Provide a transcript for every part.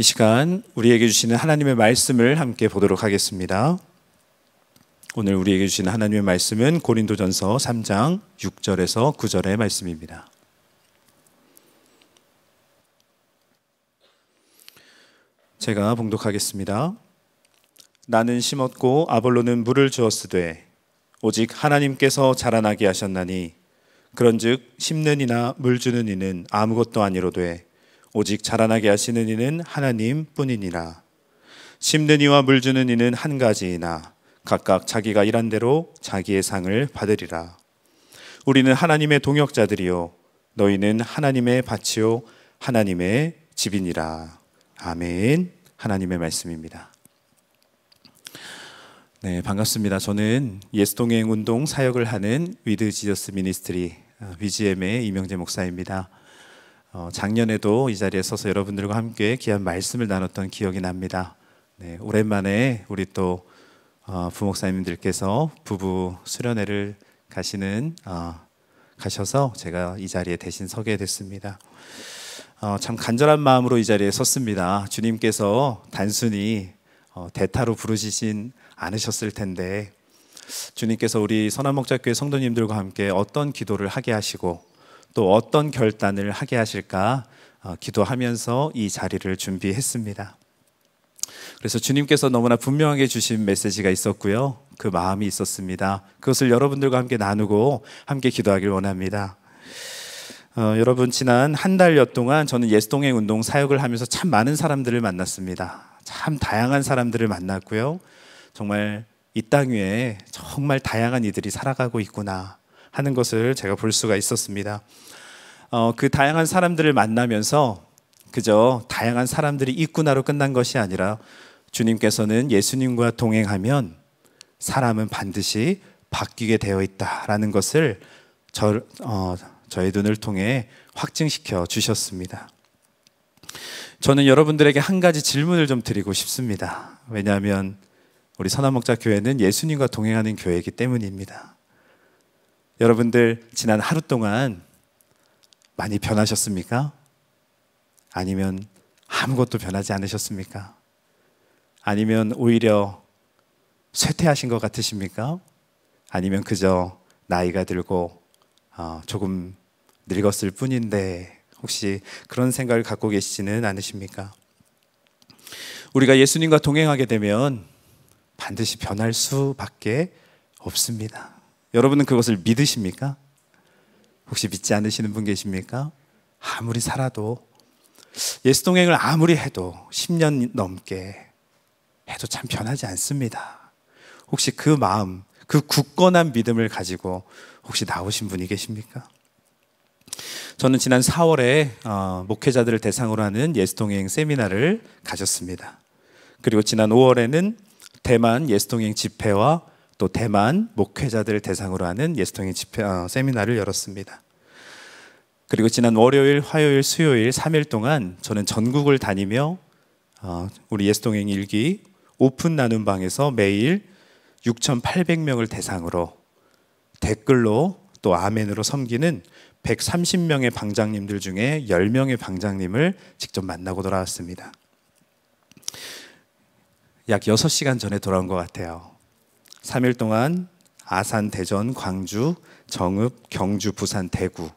이 시간 우리에게 주시는 하나님의 말씀을 함께 보도록 하겠습니다. 오늘 우리에게 주시는 하나님의 말씀은 고린도전서 3장 6절에서 9절의 말씀입니다. 제가 봉독하겠습니다. 나는 심었고 아볼로는 물을 주었으되 오직 하나님께서 자라나게 하셨나니 그런즉 심는 이나 물 주는 이는 아무것도 아니로되 오직 자라나게 하시는 이는 하나님 뿐이니라. 심는 이와 물 주는 이는 한 가지이나 각각 자기가 일한 대로 자기의 상을 받으리라. 우리는 하나님의 동역자들이요 너희는 하나님의 밭이요 하나님의 집이니라. 아멘. 하나님의 말씀입니다. 네, 반갑습니다. 저는 예수동행 운동 사역을 하는 위드 지저스 미니스트리 VGM의 아, 이명재 목사입니다. 어, 작년에도 이 자리에 서서 여러분들과 함께 귀한 말씀을 나눴던 기억이 납니다. 네, 오랜만에 우리 또 어, 부목사님들께서 부부 수련회를 가시는 어, 가셔서 제가 이 자리에 대신 서게 됐습니다. 어, 참 간절한 마음으로 이 자리에 섰습니다. 주님께서 단순히 어, 대타로 부르시진 않으셨을 텐데 주님께서 우리 선한목자교회 성도님들과 함께 어떤 기도를 하게 하시고 또 어떤 결단을 하게 하실까 어, 기도하면서 이 자리를 준비했습니다. 그래서 주님께서 너무나 분명하게 주신 메시지가 있었고요. 그 마음이 있었습니다. 그것을 여러분들과 함께 나누고 함께 기도하길 원합니다. 어, 여러분 지난 한 달여 동안 저는 예수동행 운동 사역을 하면서 참 많은 사람들을 만났습니다. 참 다양한 사람들을 만났고요. 정말 이 땅 위에 정말 다양한 이들이 살아가고 있구나. 하는 것을 제가 볼 수가 있었습니다. 어, 그 다양한 사람들을 만나면서 그저 다양한 사람들이 있구나로 끝난 것이 아니라 주님께서는 예수님과 동행하면 사람은 반드시 바뀌게 되어 있다라는 것을 저, 어, 저의 눈을 통해 확증시켜 주셨습니다. 저는 여러분들에게 한 가지 질문을 좀 드리고 싶습니다. 왜냐하면 우리 선한목자 교회는 예수님과 동행하는 교회이기 때문입니다. 여러분들 지난 하루 동안 많이 변하셨습니까? 아니면 아무것도 변하지 않으셨습니까? 아니면 오히려 쇠퇴하신 것 같으십니까? 아니면 그저 나이가 들고 어, 조금 늙었을 뿐인데 혹시 그런 생각을 갖고 계시지는 않으십니까? 우리가 예수님과 동행하게 되면 반드시 변할 수밖에 없습니다. 여러분은 그것을 믿으십니까? 혹시 믿지 않으시는 분 계십니까? 아무리 살아도 예수 동행을 아무리 해도 10년 넘게 해도 참 변하지 않습니다. 혹시 그 마음, 그 굳건한 믿음을 가지고 혹시 나오신 분이 계십니까? 저는 지난 4월에 어, 목회자들을 대상으로 하는 예수동행 세미나를 가졌습니다. 그리고 지난 5월에는 대만 예수동행 집회와 또 대만 목회자들을 대상으로 하는 예수통일 집회 어, 세미나를 열었습니다. 그리고 지난 월요일, 화요일, 수요일 3일 동안 저는 전국을 다니며 어, 우리 예수통행 일기 오픈 나눔방에서 매일 6,800명을 대상으로 댓글로 또 아멘으로 섬기는 130명의 방장님들 중에 10명의 방장님을 직접 만나고 돌아왔습니다. 약 6시간 전에 돌아온 것 같아요. 3일 동안 아산, 대전, 광주, 정읍, 경주, 부산, 대구.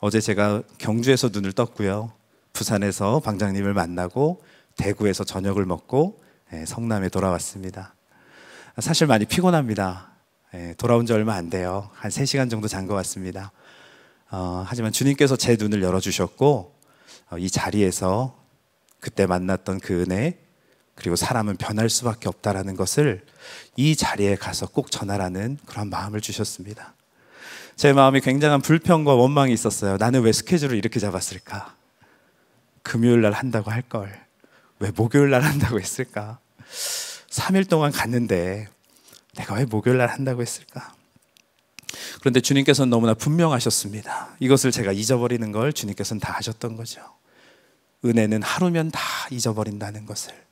어제 제가 경주에서 눈을 떴고요. 부산에서 방장님을 만나고 대구에서 저녁을 먹고 예, 성남에 돌아왔습니다. 사실 많이 피곤합니다. 예, 돌아온 지 얼마 안 돼요. 한 3시간 정도 잔 것 같습니다. 어, 하지만 주님께서 제 눈을 열어주셨고 어, 이 자리에서 그때 만났던 그 은혜 그리고 사람은 변할 수밖에 없다라는 것을 이 자리에 가서 꼭 전하라는 그런 마음을 주셨습니다. 제마음이 굉장한 불평과 원망이 있었어요. 나는 왜 스케줄을 이렇게 잡았을까? 금요일 날 한다고 할 걸. 왜 목요일 날 한다고 했을까? 3일 동안 갔는데 내가 왜 목요일 날 한다고 했을까? 그런데 주님께서는 너무나 분명하셨습니다. 이것을 제가 잊어버리는 걸 주님께서는 다하셨던 거죠. 은혜는 하루면 다 잊어버린다는 것을.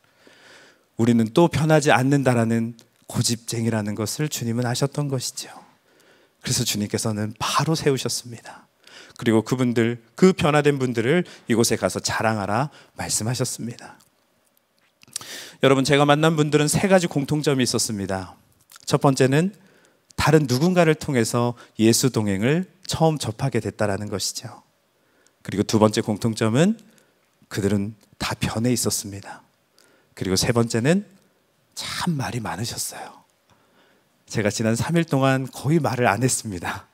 우리는 또 변하지 않는다라는 고집쟁이라는 것을 주님은 아셨던 것이죠. 그래서 주님께서는 바로 세우셨습니다. 그리고 그분들, 그 변화된 분들을 이곳에 가서 자랑하라 말씀하셨습니다. 여러분, 제가 만난 분들은 세 가지 공통점이 있었습니다. 첫 번째는 다른 누군가를 통해서 예수 동행을 처음 접하게 됐다라는 것이죠. 그리고 두 번째 공통점은 그들은 다 변해 있었습니다. 그리고 세 번째는 참 말이 많으셨어요. 제가 지난 3일 동안 거의 말을 안 했습니다.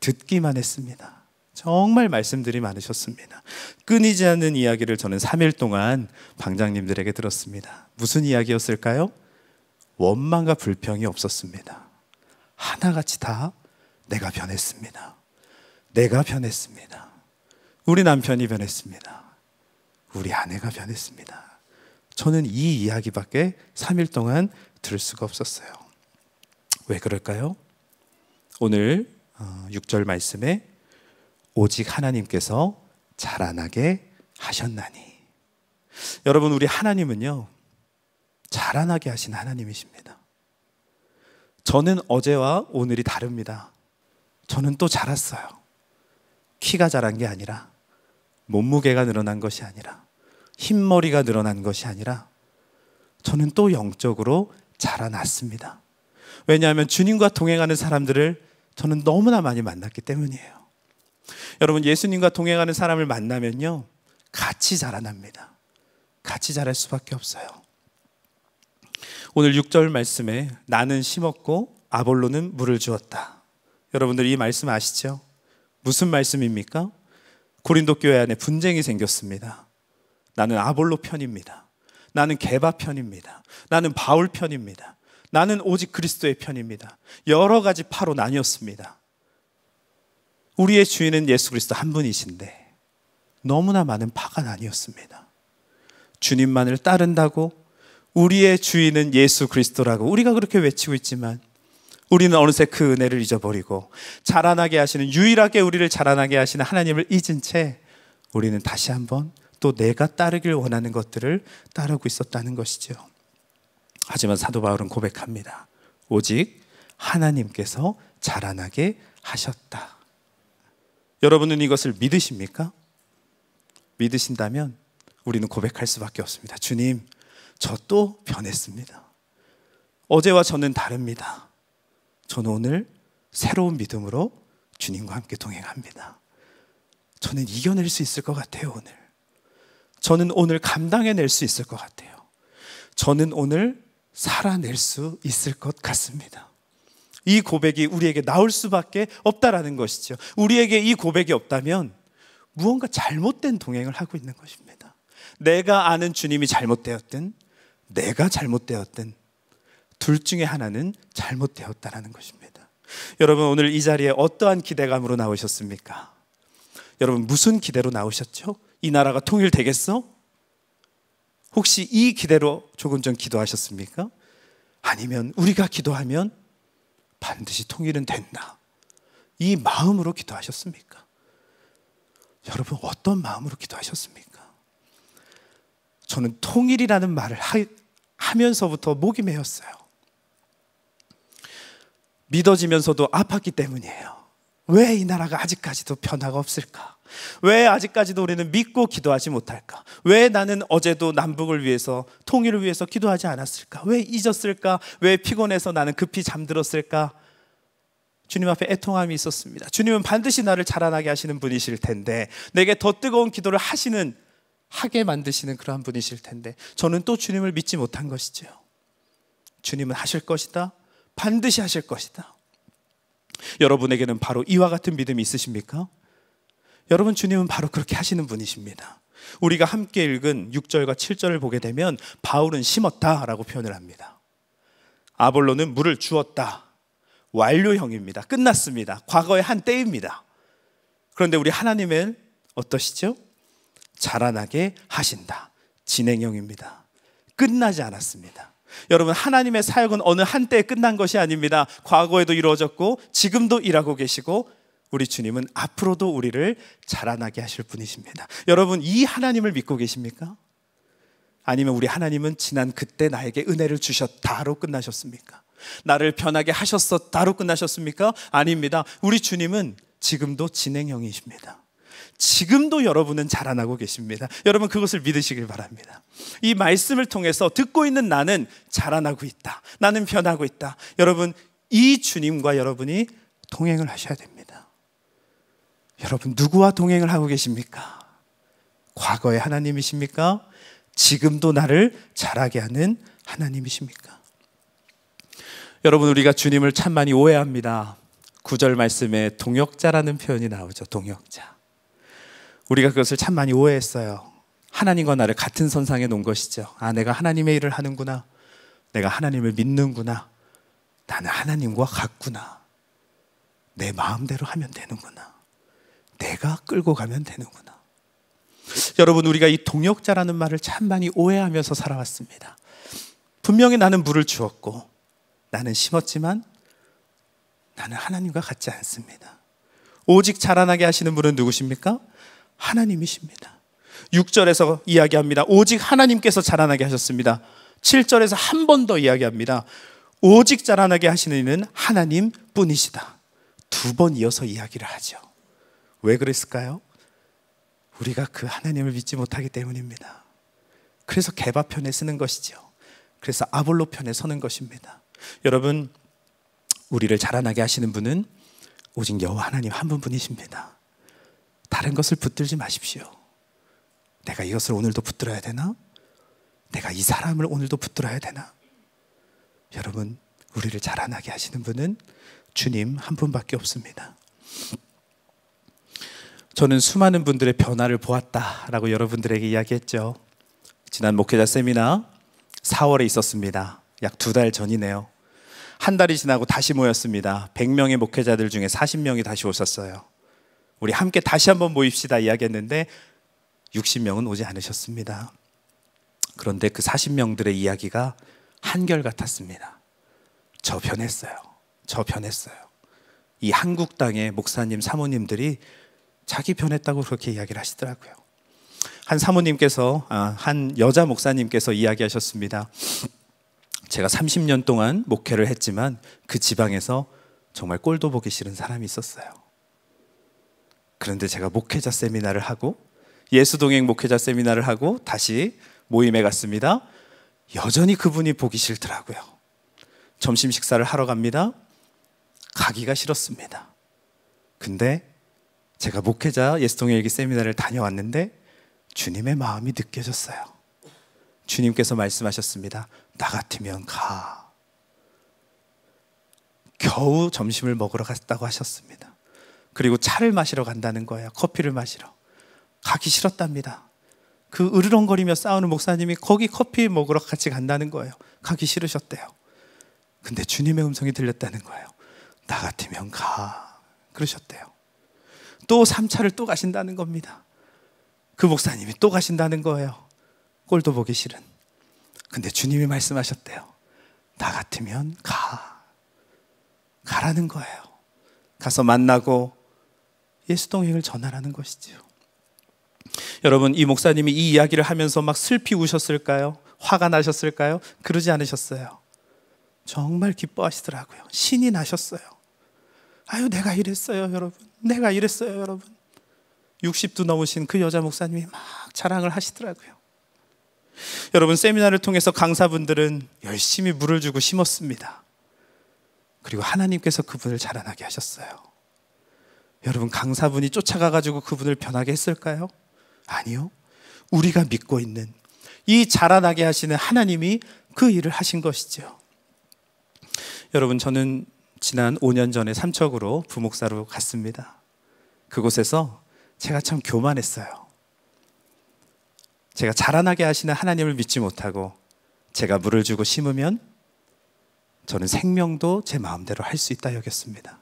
듣기만 했습니다. 정말 말씀들이 많으셨습니다. 끊이지 않는 이야기를 저는 3일 동안 방장님들에게 들었습니다. 무슨 이야기였을까요? 원망과 불평이 없었습니다. 하나같이 다 내가 변했습니다. 내가 변했습니다. 우리 남편이 변했습니다. 우리 아내가 변했습니다. 저는 이 이야기밖에 3일 동안 들을 수가 없었어요. 왜 그럴까요? 오늘 6절 어, 말씀에 오직 하나님께서 자라나게 하셨나니. 여러분, 우리 하나님은요, 자라나게 하신 하나님이십니다. 저는 어제와 오늘이 다릅니다. 저는 또 자랐어요. 키가 자란 게 아니라, 몸무게가 늘어난 것이 아니라, 흰머리가 늘어난 것이 아니라 저는 또 영적으로 자라났습니다. 왜냐하면 주님과 동행하는 사람들을 저는 너무나 많이 만났기 때문이에요. 여러분, 예수님과 동행하는 사람을 만나면요. 같이 자라납니다. 같이 자랄 수밖에 없어요. 오늘 6절 말씀에 나는 심었고 아볼로는 물을 주었다. 여러분들 이 말씀 아시죠? 무슨 말씀입니까? 고린도 교회 안에 분쟁이 생겼습니다. 나는 아볼로 편입니다. 나는 개바 편입니다. 나는 바울 편입니다. 나는 오직 그리스도의 편입니다. 여러 가지 파로 나뉘었습니다. 우리의 주인은 예수 그리스도 한 분이신데 너무나 많은 파가 나뉘었습니다. 주님만을 따른다고 우리의 주인은 예수 그리스도라고 우리가 그렇게 외치고 있지만 우리는 어느새 그 은혜를 잊어버리고 자라나게 하시는 유일하게 우리를 자라나게 하시는 하나님을 잊은 채 우리는 다시 한번 또 내가 따르길 원하는 것들을 따르고 있었다는 것이죠. 하지만 사도 바울은 고백합니다. 오직 하나님께서 자라나게 하셨다. 여러분은 이것을 믿으십니까? 믿으신다면 우리는 고백할 수밖에 없습니다. 주님, 저 또 변했습니다. 어제와 저는 다릅니다. 저는 오늘 새로운 믿음으로 주님과 함께 동행합니다. 저는 이겨낼 수 있을 것 같아요, 오늘. 저는 오늘 감당해낼 수 있을 것 같아요. 저는 오늘 살아낼 수 있을 것 같습니다. 이 고백이 우리에게 나올 수밖에 없다라는 것이죠. 우리에게 이 고백이 없다면 무언가 잘못된 동행을 하고 있는 것입니다. 내가 아는 주님이 잘못되었든 내가 잘못되었든 둘 중에 하나는 잘못되었다라는 것입니다. 여러분 오늘 이 자리에 어떠한 기대감으로 나오셨습니까? 여러분 무슨 기대로 나오셨죠? 이 나라가 통일되겠어? 혹시 이 기대로 조금 전 기도하셨습니까? 아니면 우리가 기도하면 반드시 통일은 된다. 이 마음으로 기도하셨습니까? 여러분 어떤 마음으로 기도하셨습니까? 저는 통일이라는 말을 하, 하면서부터 목이 메였어요. 믿어지면서도 아팠기 때문이에요. 왜 이 나라가 아직까지도 변화가 없을까? 왜 아직까지도 우리는 믿고 기도하지 못할까? 왜 나는 어제도 남북을 위해서 통일을 위해서 기도하지 않았을까? 왜 잊었을까? 왜 피곤해서 나는 급히 잠들었을까? 주님 앞에 애통함이 있었습니다. 주님은 반드시 나를 자라나게 하시는 분이실 텐데 내게 더 뜨거운 기도를 하시는 하게 만드시는 그러한 분이실 텐데 저는 또 주님을 믿지 못한 것이지요. 주님은 하실 것이다. 반드시 하실 것이다. 여러분에게는 바로 이와 같은 믿음이 있으십니까? 여러분 주님은 바로 그렇게 하시는 분이십니다. 우리가 함께 읽은 6절과 7절을 보게 되면 바울은 심었다라고 표현을 합니다. 아볼로는 물을 주었다. 완료형입니다. 끝났습니다. 과거의 한 때입니다. 그런데 우리 하나님은 어떠시죠? 자라나게 하신다. 진행형입니다. 끝나지 않았습니다. 여러분, 하나님의 사역은 어느 한때에 끝난 것이 아닙니다. 과거에도 이루어졌고, 지금도 일하고 계시고, 우리 주님은 앞으로도 우리를 자라나게 하실 분이십니다. 여러분, 이 하나님을 믿고 계십니까? 아니면 우리 하나님은 지난 그때 나에게 은혜를 주셨다로 끝나셨습니까? 나를 변하게 하셨었다로 끝나셨습니까? 아닙니다. 우리 주님은 지금도 진행형이십니다. 지금도 여러분은 자라나고 계십니다. 여러분 그것을 믿으시길 바랍니다. 이 말씀을 통해서 듣고 있는 나는 자라나고 있다. 나는 변하고 있다. 여러분 이 주님과 여러분이 동행을 하셔야 됩니다. 여러분 누구와 동행을 하고 계십니까? 과거의 하나님이십니까? 지금도 나를 자라게 하는 하나님이십니까? 여러분 우리가 주님을 참 많이 오해합니다. 9절 말씀에 동역자라는 표현이 나오죠. 동역자. 우리가 그것을 참 많이 오해했어요. 하나님과 나를 같은 선상에 놓은 것이죠. 아, 내가 하나님의 일을 하는구나. 내가 하나님을 믿는구나. 나는 하나님과 같구나. 내 마음대로 하면 되는구나. 내가 끌고 가면 되는구나. 여러분 우리가 이 동역자라는 말을 참 많이 오해하면서 살아왔습니다. 분명히 나는 물을 주었고 나는 심었지만 나는 하나님과 같지 않습니다. 오직 자라나게 하시는 분은 누구십니까? 하나님이십니다. 6절에서 이야기합니다. 오직 하나님께서 자라나게 하셨습니다. 7절에서 한 번 더 이야기합니다. 오직 자라나게 하시는 이는 하나님 뿐이시다. 두 번 이어서 이야기를 하죠. 왜 그랬을까요? 우리가 그 하나님을 믿지 못하기 때문입니다. 그래서 개바 편에 쓰는 것이죠. 그래서 아볼로 편에 서는 것입니다. 여러분, 우리를 자라나게 하시는 분은 오직 여호와 하나님 한 분뿐이십니다. 다른 것을 붙들지 마십시오. 내가 이것을 오늘도 붙들어야 되나? 내가 이 사람을 오늘도 붙들어야 되나? 여러분, 우리를 자라나게 하시는 분은 주님 한 분밖에 없습니다. 저는 수많은 분들의 변화를 보았다라고 여러분들에게 이야기했죠. 지난 목회자 세미나 4월에 있었습니다. 약 두 달 전이네요. 한 달이 지나고 다시 모였습니다. 100명의 목회자들 중에 40명이 다시 오셨어요. 우리 함께 다시 한번 모입시다 이야기했는데 60명은 오지 않으셨습니다. 그런데 그 40명들의 이야기가 한결 같았습니다. 저 변했어요. 저 변했어요. 이 한국 땅의 목사님, 사모님들이 자기 변했다고 그렇게 이야기를 하시더라고요. 한 사모님께서 아, 한 여자 목사님께서 이야기하셨습니다. 제가 30년 동안 목회를 했지만 그 지방에서 정말 꼴도 보기 싫은 사람이 있었어요. 그런데 제가 목회자 세미나를 하고 예수 동행 목회자 세미나를 하고 다시 모임에 갔습니다. 여전히 그분이 보기 싫더라고요. 점심 식사를 하러 갑니다. 가기가 싫었습니다. 근데 제가 목회자 예수동의일기 세미나를 다녀왔는데 주님의 마음이 느껴졌어요. 주님께서 말씀하셨습니다. 나 같으면 가. 겨우 점심을 먹으러 갔다고 하셨습니다. 그리고 차를 마시러 간다는 거예요. 커피를 마시러. 가기 싫었답니다. 그 으르렁거리며 싸우는 목사님이 거기 커피 먹으러 같이 간다는 거예요. 가기 싫으셨대요. 근데 주님의 음성이 들렸다는 거예요. 나 같으면 가. 그러셨대요. 또 3차를 또 가신다는 겁니다. 그 목사님이 또 가신다는 거예요. 꼴도 보기 싫은. 근데 주님이 말씀하셨대요. 나 같으면 가. 가라는 거예요. 가서 만나고 예수 동행을 전하라는 것이지요. 여러분, 이 목사님이 이 이야기를 하면서 막 슬피 우셨을까요? 화가 나셨을까요? 그러지 않으셨어요. 정말 기뻐하시더라고요. 신이 나셨어요. 아유, 내가 이랬어요, 여러분. 내가 이랬어요, 여러분. 60도 넘으신 그 여자 목사님이 막 자랑을 하시더라고요. 여러분, 세미나를 통해서 강사분들은 열심히 물을 주고 심었습니다. 그리고 하나님께서 그분을 자라나게 하셨어요. 여러분, 강사분이 쫓아가가지고 그분을 변하게 했을까요? 아니요. 우리가 믿고 있는 이 자라나게 하시는 하나님이 그 일을 하신 것이죠. 여러분, 저는 지난 5년 전에 삼척으로 부목사로 갔습니다. 그곳에서 제가 참 교만했어요. 제가 자라나게 하시는 하나님을 믿지 못하고 제가 물을 주고 심으면 저는 생명도 제 마음대로 할 수 있다 여겼습니다.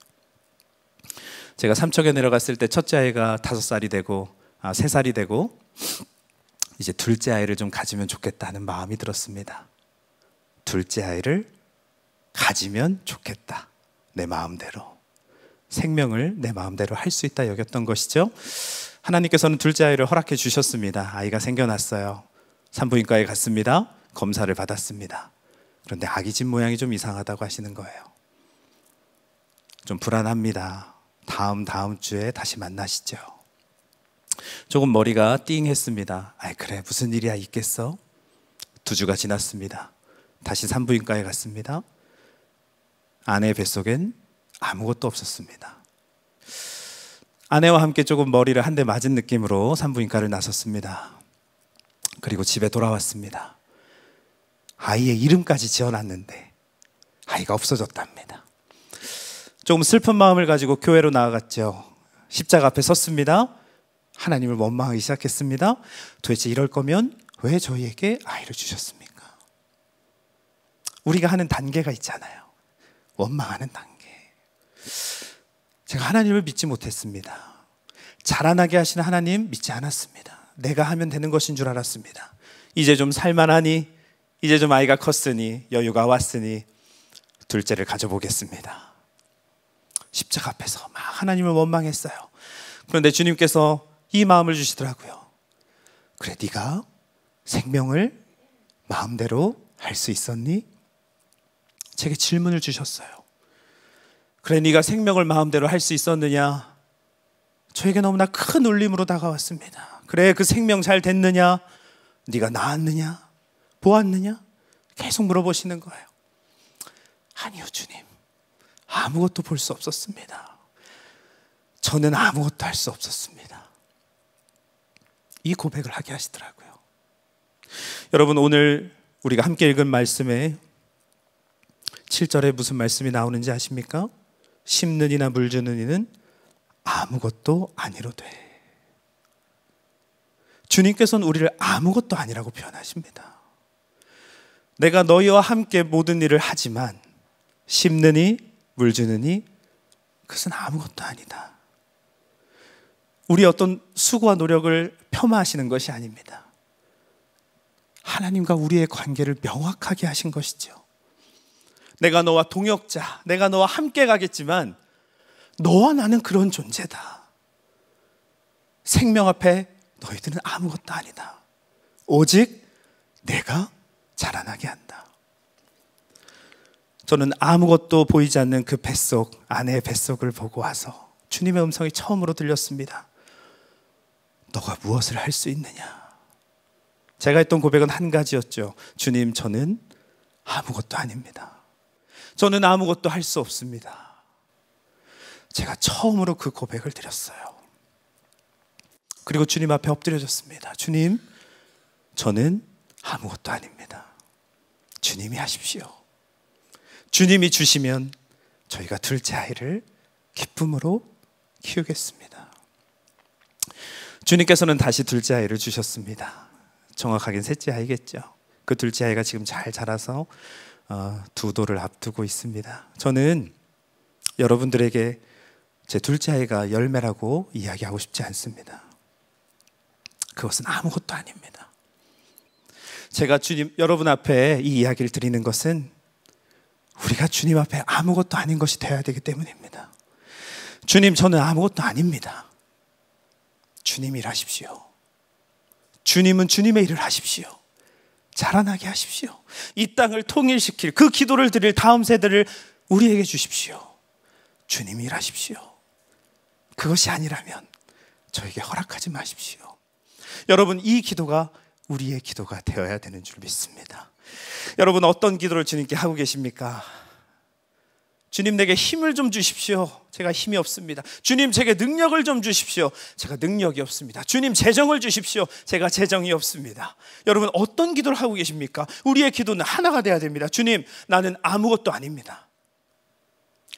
제가 삼척에 내려갔을 때 첫째 아이가 다섯 살이 되고 아, 세 살이 되고 이제 둘째 아이를 좀 가지면 좋겠다는 마음이 들었습니다. 둘째 아이를 가지면 좋겠다. 내 마음대로 생명을 내 마음대로 할 수 있다 여겼던 것이죠. 하나님께서는 둘째 아이를 허락해 주셨습니다. 아이가 생겨났어요. 산부인과에 갔습니다. 검사를 받았습니다. 그런데 아기 집 모양이 좀 이상하다고 하시는 거예요. 좀 불안합니다. 다음 다음 주에 다시 만나시죠. 조금 머리가 띵했습니다. 아, 그래 무슨 일이야 있겠어? 두 주가 지났습니다. 다시 산부인과에 갔습니다. 아내 뱃속엔 아무것도 없었습니다. 아내와 함께 조금 머리를 한 대 맞은 느낌으로 산부인과를 나섰습니다. 그리고 집에 돌아왔습니다. 아이의 이름까지 지어놨는데 아이가 없어졌답니다. 조금 슬픈 마음을 가지고 교회로 나아갔죠. 십자가 앞에 섰습니다. 하나님을 원망하기 시작했습니다. 도대체 이럴 거면 왜 저희에게 아이를 주셨습니까? 우리가 하는 단계가 있잖아요. 원망하는 단계. 제가 하나님을 믿지 못했습니다. 자라나게 하신 하나님 믿지 않았습니다. 내가 하면 되는 것인 줄 알았습니다. 이제 좀 살만하니, 이제 좀 아이가 컸으니, 여유가 왔으니, 둘째를 가져보겠습니다. 십자가 앞에서 막 하나님을 원망했어요. 그런데 주님께서 이 마음을 주시더라고요. 그래 네가 생명을 마음대로 할 수 있었니? 제게 질문을 주셨어요. 그래 네가 생명을 마음대로 할 수 있었느냐? 저에게 너무나 큰 울림으로 다가왔습니다. 그래 그 생명 잘 됐느냐? 네가 나았느냐? 보았느냐? 계속 물어보시는 거예요. 아니요 주님. 아무것도 볼 수 없었습니다. 저는 아무것도 할 수 없었습니다. 이 고백을 하게 하시더라고요. 여러분 오늘 우리가 함께 읽은 말씀에 7절에 무슨 말씀이 나오는지 아십니까? 심는 이나 물주는 이는 아무것도 아니로되. 주님께서는 우리를 아무것도 아니라고 표현하십니다. 내가 너희와 함께 모든 일을 하지만 심느니 물주느니 그것은 아무것도 아니다. 우리 어떤 수고와 노력을 폄하하시는 것이 아닙니다. 하나님과 우리의 관계를 명확하게 하신 것이죠. 내가 너와 동역자, 내가 너와 함께 가겠지만 너와 나는 그런 존재다. 생명 앞에 너희들은 아무것도 아니다. 오직 내가 자라나게 한다. 저는 아무것도 보이지 않는 그 뱃속, 아내의 뱃속을 보고 와서 주님의 음성이 처음으로 들렸습니다. 너가 무엇을 할 수 있느냐? 제가 했던 고백은 한 가지였죠. 주님, 저는 아무것도 아닙니다. 저는 아무것도 할 수 없습니다. 제가 처음으로 그 고백을 드렸어요. 그리고 주님 앞에 엎드려졌습니다. 주님, 저는 아무것도 아닙니다. 주님이 하십시오. 주님이 주시면 저희가 둘째 아이를 기쁨으로 키우겠습니다. 주님께서는 다시 둘째 아이를 주셨습니다. 정확하긴 셋째 아이겠죠. 그 둘째 아이가 지금 잘 자라서 어, 두 돌을 앞두고 있습니다. 저는 여러분들에게 제 둘째 아이가 열매라고 이야기하고 싶지 않습니다. 그것은 아무것도 아닙니다. 제가 주님 여러분 앞에 이 이야기를 드리는 것은 우리가 주님 앞에 아무것도 아닌 것이 되어야 되기 때문입니다. 주님 저는 아무것도 아닙니다. 주님 일하십시오. 주님은 주님의 일을 하십시오. 자라나게 하십시오. 이 땅을 통일시킬 그 기도를 드릴 다음 세대를 우리에게 주십시오. 주님이 일하십시오. 그것이 아니라면 저에게 허락하지 마십시오. 여러분, 이 기도가 우리의 기도가 되어야 되는 줄 믿습니다. 여러분, 어떤 기도를 주님께 하고 계십니까? 주님 내게 힘을 좀 주십시오. 제가 힘이 없습니다. 주님 제게 능력을 좀 주십시오. 제가 능력이 없습니다. 주님 재정을 주십시오. 제가 재정이 없습니다. 여러분 어떤 기도를 하고 계십니까? 우리의 기도는 하나가 돼야 됩니다. 주님 나는 아무것도 아닙니다.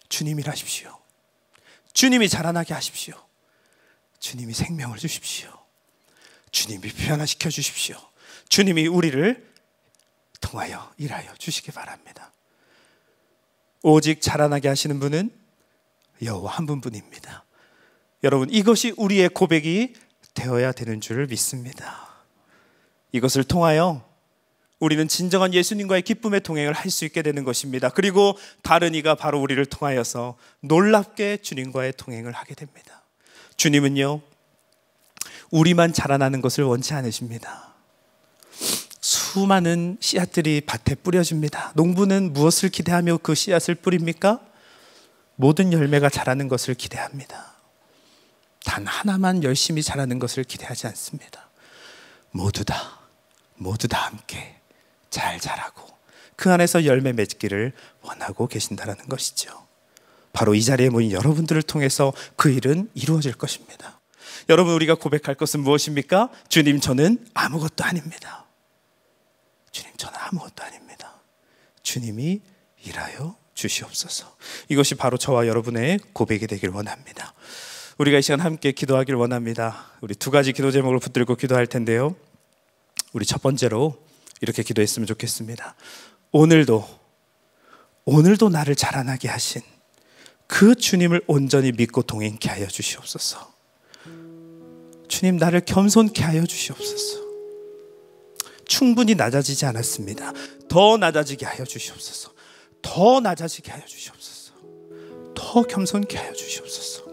주님이라십시오. 주님이 자라나게 하십시오. 주님이 생명을 주십시오. 주님이 변화시켜 주십시오. 주님이 우리를 통하여 일하여 주시기 바랍니다. 오직 자라나게 하시는 분은 여호와 한 분뿐입니다. 여러분 이것이 우리의 고백이 되어야 되는 줄을 믿습니다. 이것을 통하여 우리는 진정한 예수님과의 기쁨의 동행을 할 수 있게 되는 것입니다. 그리고 다른 이가 바로 우리를 통하여서 놀랍게 주님과의 동행을 하게 됩니다. 주님은요, 우리만 자라나는 것을 원치 않으십니다. 수많은 씨앗들이 밭에 뿌려집니다. 농부는 무엇을 기대하며 그 씨앗을 뿌립니까? 모든 열매가 자라는 것을 기대합니다. 단 하나만 열심히 자라는 것을 기대하지 않습니다. 모두 다, 모두 다 함께 잘 자라고 그 안에서 열매 맺기를 원하고 계신다라는 것이죠. 바로 이 자리에 모인 여러분들을 통해서 그 일은 이루어질 것입니다. 여러분 우리가 고백할 것은 무엇입니까? 주님 저는 아무것도 아닙니다. 주님 저는 아무것도 아닙니다. 주님이 일하여 주시옵소서. 이것이 바로 저와 여러분의 고백이 되길 원합니다. 우리가 이 시간 함께 기도하길 원합니다. 우리 두 가지 기도 제목을 붙들고 기도할 텐데요. 우리 첫 번째로 이렇게 기도했으면 좋겠습니다. 오늘도 오늘도 나를 자라나게 하신 그 주님을 온전히 믿고 동행케 하여 주시옵소서. 주님 나를 겸손케 하여 주시옵소서. 충분히 낮아지지 않았습니다. 더 낮아지게 하여 주시옵소서. 더 낮아지게 하여 주시옵소서. 더 겸손케 하여 주시옵소서.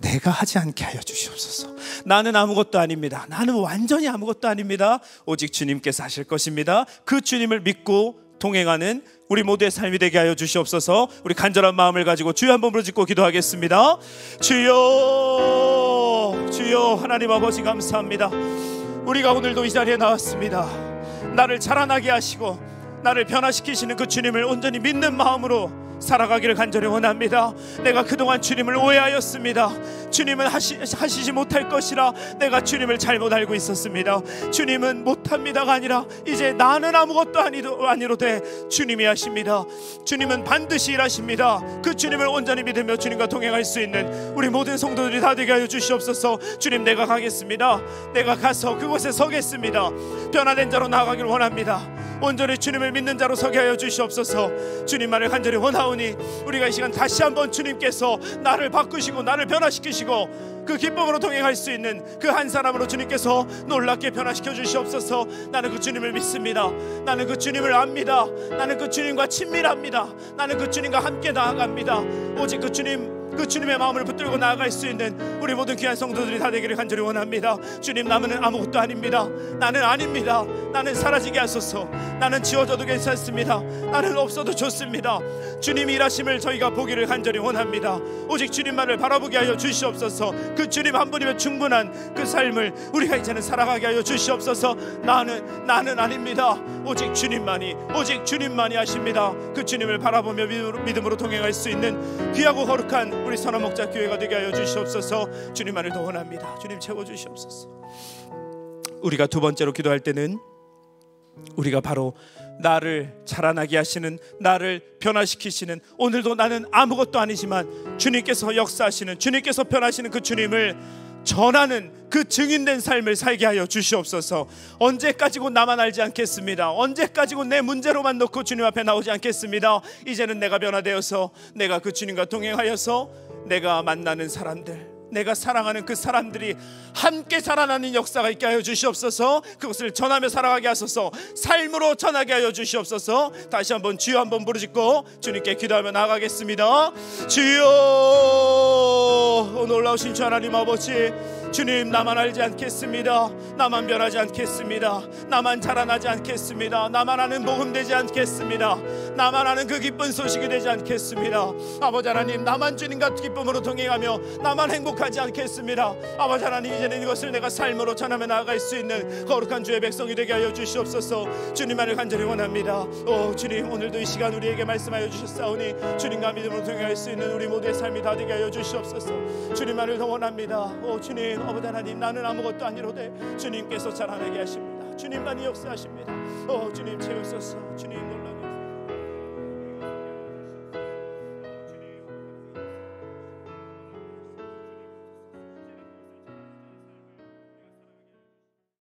내가 하지 않게 하여 주시옵소서. 나는 아무것도 아닙니다. 나는 완전히 아무것도 아닙니다. 오직 주님께서 하실 것입니다. 그 주님을 믿고 동행하는 우리 모두의 삶이 되게 하여 주시옵소서. 우리 간절한 마음을 가지고 주여 한번 부르짖고 기도하겠습니다. 주여, 주여 하나님 아버지 감사합니다. 우리가 오늘도 이 자리에 나왔습니다. 나를 자라나게 하시고 나를 변화시키시는 그 주님을 온전히 믿는 마음으로 살아가기를 간절히 원합니다. 내가 그동안 주님을 오해하였습니다. 주님은 하시, 하시지 못할 것이라 내가 주님을 잘못 알고 있었습니다. 주님은 못합니다가 아니라 이제 나는 아무것도 아니로, 아니로 돼 주님이 하십니다. 주님은 반드시 일하십니다. 그 주님을 온전히 믿으며 주님과 동행할 수 있는 우리 모든 성도들이 다 되게 하여 주시옵소서. 주님 내가 가겠습니다. 내가 가서 그곳에 서겠습니다. 변화된 자로 나아가길 원합니다. 온전히 주님을 믿는 자로 서게 하여 주시옵소서. 주님만을 간절히 원하옵 사오니 우리가 이 시간 다시 한번 주님께서 나를 바꾸시고 나를 변화시키시고 그 기쁨으로 동행할 수 있는 그 한 사람으로 주님께서 놀랍게 변화시켜 주시옵소서 나는 그 주님을 믿습니다 나는 그 주님을 압니다 나는 그 주님과 친밀합니다 나는 그 주님과 함께 나아갑니다 오직 그 주님 그 주님의 마음을 붙들고 나아갈 수 있는 우리 모든 귀한 성도들이 다 되기를 간절히 원합니다. 주님 나무는 아무것도 아닙니다. 나는 아닙니다. 나는 사라지게 하소서. 나는 지워져도 괜찮습니다. 나는 없어도 좋습니다. 주님 일하심을 저희가 보기를 간절히 원합니다. 오직 주님만을 바라보게 하여 주시옵소서. 그 주님 한 분이면 충분한 그 삶을 우리가 이제는 살아가게 하여 주시옵소서. 나는 나는 아닙니다. 오직 주님만이 오직 주님만이 하십니다. 그 주님을 바라보며 믿음으로 동행할 수 있는 귀하고 거룩한 우리 선한 목자 교회가 되게 하여 주시옵소서. 주님안을더 원합니다. 주님 채워 주시옵소서. 우리가 두 번째로 기도할 때는 우리가 바로 나를 자라나게 하시는 나를 변화시키시는 오늘도 나는 아무것도 아니지만 주님께서 역사하시는 주님께서 변하시는 그 주님을 전하는 그 증인된 삶을 살게 하여 주시옵소서. 언제까지고 나만 알지 않겠습니다. 언제까지고 내 문제로만 놓고 주님 앞에 나오지 않겠습니다. 이제는 내가 변화되어서 내가 그 주님과 동행하여서 내가 만나는 사람들 내가 사랑하는 그 사람들이 함께 살아나는 역사가 있게 하여 주시옵소서. 그것을 전하며 살아가게 하소서. 삶으로 전하게 하여 주시옵소서. 다시 한번 주여 한번 부르짖고 주님께 기도하며 나가겠습니다. 주여 놀라우신주 하나님 아버지. 주님 나만 알지 않겠습니다. 나만 변하지 않겠습니다. 나만 자라나지 않겠습니다. 나만 아는 복음 되지 않겠습니다. 나만 아는 그 기쁜 소식이 되지 않겠습니다. 아버지 하나님 나만 주님과 기쁨으로 동행하며 나만 행복하지 않겠습니다. 아버지 하나님 이제는 이것을 내가 삶으로 전하며 나아갈 수 있는 거룩한 주의 백성이 되게 하여 주시옵소서. 주님만을 간절히 원합니다. 오 주님 오늘도 이 시간 우리에게 말씀하여 주셨사오니 주님과 믿음으로 동행할 수 있는 우리 모두의 삶이 다 되게 하여 주시옵소서. 주님만을 더 원합니다. 오 주님 주신 아버지 하나님 나는 아무것도 아니로되 주님께서 자라나게 하십니다 주님만이 역사하십니다 오 주님 채우소서 주님 을